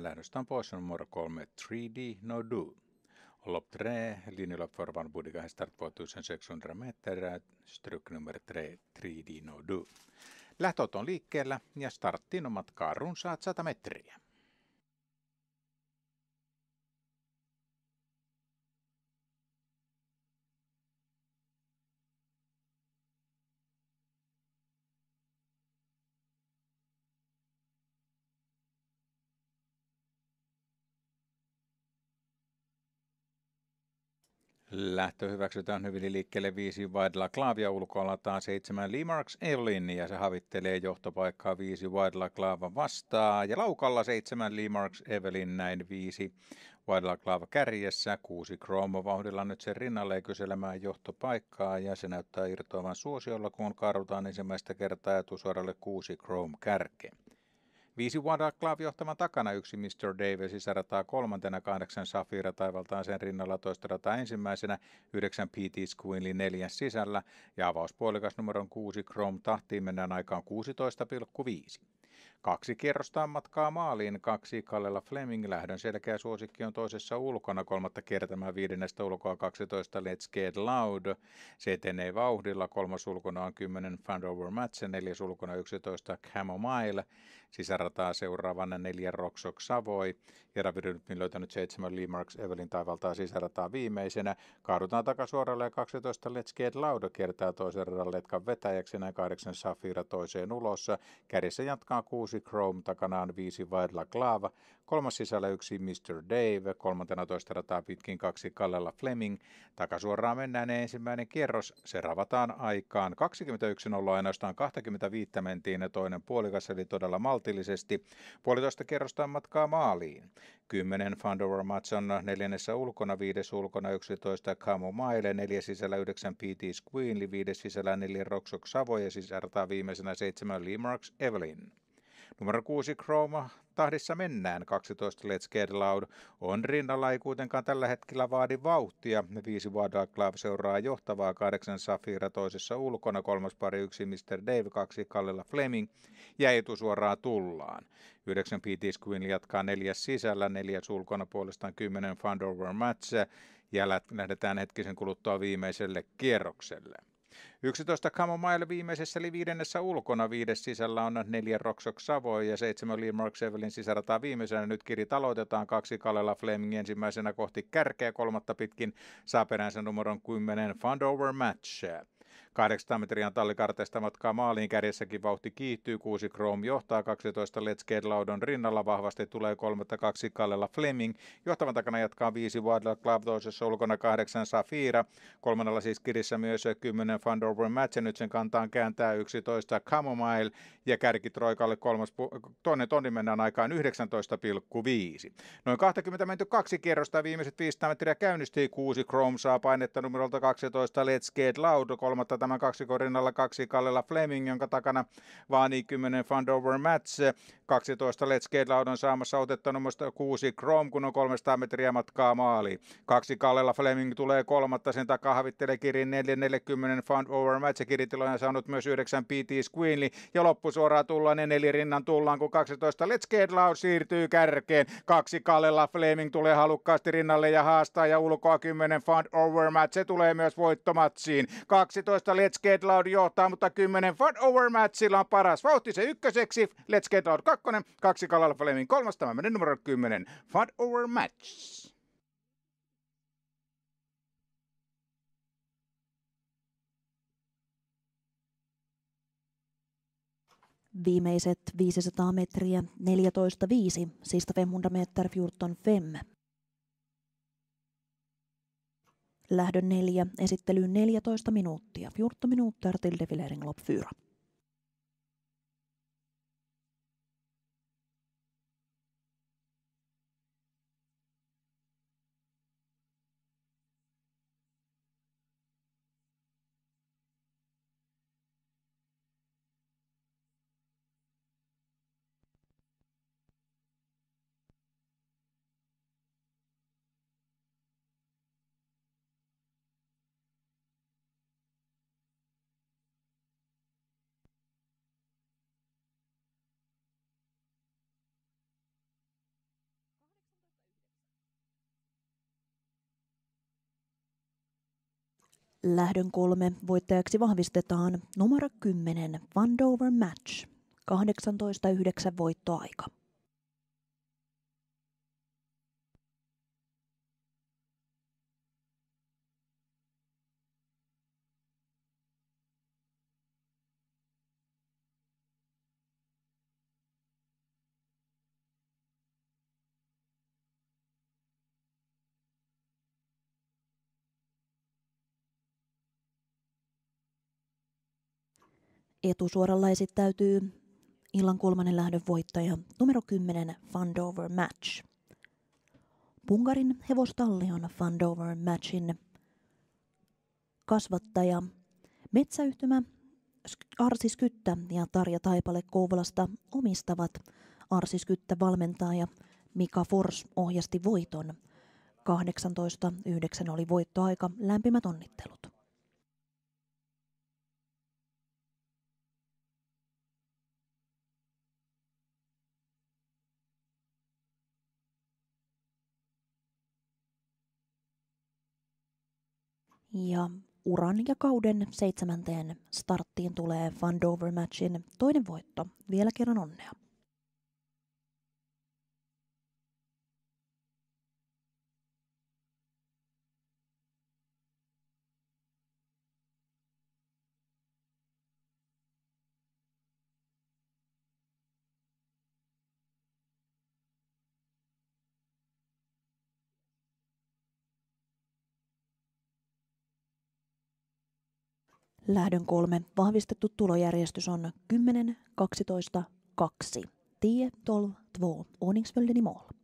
lähdöstä on pois on numero 3 3D No Do. Lop 3, linjalla för budikahe hästar 2600 metriä, stryk numero 3, 3D No Do. Lähtöt on liikkeellä ja starttiin on matkaa runsaat 100 metriä. Lähtö hyväksytään hyvin liikkeelle viisi Vaidla Klaavia ulkoalataan seitsemän Limarks Evelyn ja se havittelee johtopaikkaa viisi Vaidla Klaava vastaa ja laukalla seitsemän Limarks Evelyn näin viisi Vaidla Klaava kärjessä kuusi Chrome vauhdilla nyt sen rinnalle kyselemään johtopaikkaa ja se näyttää irtoavan suosiolla kun karutaan ensimmäistä kertaa etusuoralle kuusi Chrome kärkeen. Viisi Wanda Club johtaman takana yksi Mr. Davis sisärataa kolmantena, kahdeksan Safira taivaltaan sen rinnalla toista rataa ensimmäisenä, yhdeksän PT Squinley neljän sisällä ja avauspuolikas numeron kuusi Chrome tahtiin mennään aikaan 16,5. Kaksi kierrosta matkaa maaliin, kaksi kallella Fleming lähdön selkeä suosikki on toisessa ulkona, kolmatta kiertämään viidennestä ulkoa 12 Let's Get Loud, se etenee vauhdilla, kolmas ulkona on 10 Fandover Match, neljäs ulkona 11 Camomile, sisärataa seuraavana neljä Roksok Savoi. Jeravirytmin löytänyt seitsemän Limarks Evelin taivaltaa sisärataa viimeisenä. Kaadutaan takasuoralle ja 12 Let's Get Lauda kertaa toisen radan letkan vetäjäksi näin kahdeksan Safira toiseen ulossa. Kärjessä jatkaa kuusi Chrome, takanaan viisi Vaidla Klaava, kolmas sisällä yksi Mr. Dave, kolmantena toista rataa pitkin kaksi Kallella Fleming. Takasuoraan mennään ensimmäinen kierros, se ravataan aikaan 21.0 ainoastaan 25 mentiin ja toinen puolikas eli todella malta maltillisesti puolitoista kerrosta matkaa maaliin. 10 Fandover Matson neljännessä ulkona, viides ulkona 11 Kamu Maile, neljä sisällä 9 PT Queenli, viides sisällä 4 Roxok Savo ja sisärtaa viimeisenä 7 Limarks Evelyn. Numero 6 Chroma tahdissa mennään. 12 Let's Get Loud on rinnalla, ei kuitenkaan tällä hetkellä vaadi vauhtia. Viisi Club seuraa johtavaa, kahdeksan Safira toisessa ulkona, kolmas pari yksi Mr. Dave, kaksi Kallella Fleming ja suoraan tullaan. Yhdeksän P.T. Queen jatkaa neljäs sisällä, neljäs ulkona puolestaan kymmenen Fundover Match ja lähdetään hetkisen kuluttua viimeiselle kierrokselle. 11 Camomile viimeisessä eli viidennessä ulkona, viides sisällä on neljä Roksok Savoy ja seitsemän Lee Mark Sevelin sisärataa viimeisenä. Nyt kirit aloitetaan kaksi Kalela Fleming ensimmäisenä kohti kärkeä kolmatta pitkin peränsä numeron 10 Fundover Match. 800 metriä tallikarteista matkaa maaliin kädessäkin vauhti kiihtyy, 6 Chrome johtaa 12 Let's Get Laudon rinnalla vahvasti tulee kolmatta kaksi Kallella Fleming. Johtavan takana jatkaa 5 Wadla Club, toisessa ulkona 8 Safira, kolmannella siis kirissä myös 10 Van Dorpen Match, nyt sen kantaan kääntää 11 Camomile ja kärkitroikalle kolmas, toinen tonni mennään aikaan 19,5. Noin 20 menty kaksi kierrosta viimeiset 500 metriä käynnistyi. 6 Chrome saa painetta numerolta 12 Let's Get Loud, kolmatta tämän kaksikon rinnalla kaksi Kallela Fleming, jonka takana vaanii 10 Fundover Mats, 12 Let's Get Loud on saamassa otetta numero 6 Chrome, kun on 300 metriä matkaa maaliin. Kaksi Kallela Fleming tulee kolmatta, sen takaa havittelee Kirin 440 Mats ja kiritiloja on saanut myös 9 PT Squeenley, ja loppusuoraan tullaan ja nelirinnan tullaan, kun 12 Let's Get Loud siirtyy kärkeen. Kaksi Kallela Fleming tulee halukkaasti rinnalle ja haastaa ja ulkoa 10 Fund Over Match. Se tulee myös voittomatsiin. 12 Let's Get Loud johtaa, mutta 10 Fun Over Matchilla on paras vauhti se ykköseksi. Let's Get Loud 2, kaksi Kalal Flemin kolmas, tämä menee numero 10. Fun Over Match. Viimeiset 500 metriä, 14.5, sista Femmunda meter Fjurton Femme. Lähdön 4, esittelyyn 14 minuuttia. 14 minuuttia till Villering, vill 4. Lähdön kolme voittajaksi vahvistetaan numero 10 Vandover Match, 18.9 voittoaika. etusuoralla esittäytyy illan kolmannen lähdön voittaja numero 10 Fundover Match. Bungarin hevostalli on Fundover Matchin kasvattaja metsäyhtymä Arsiskyttä ja Tarja Taipale Kouvolasta omistavat Arsiskyttä valmentaja Mika Fors ohjasti voiton. 18.9 oli voittoaika, lämpimät onnittelut. Ja uran ja kauden seitsemänteen starttiin tulee Van Dover Matchin toinen voitto. Vielä kerran onnea. Lähdön kolme vahvistettu tulojärjestys on 10, 12, 2. Tie, 12, 2. Ordningsföljden mål.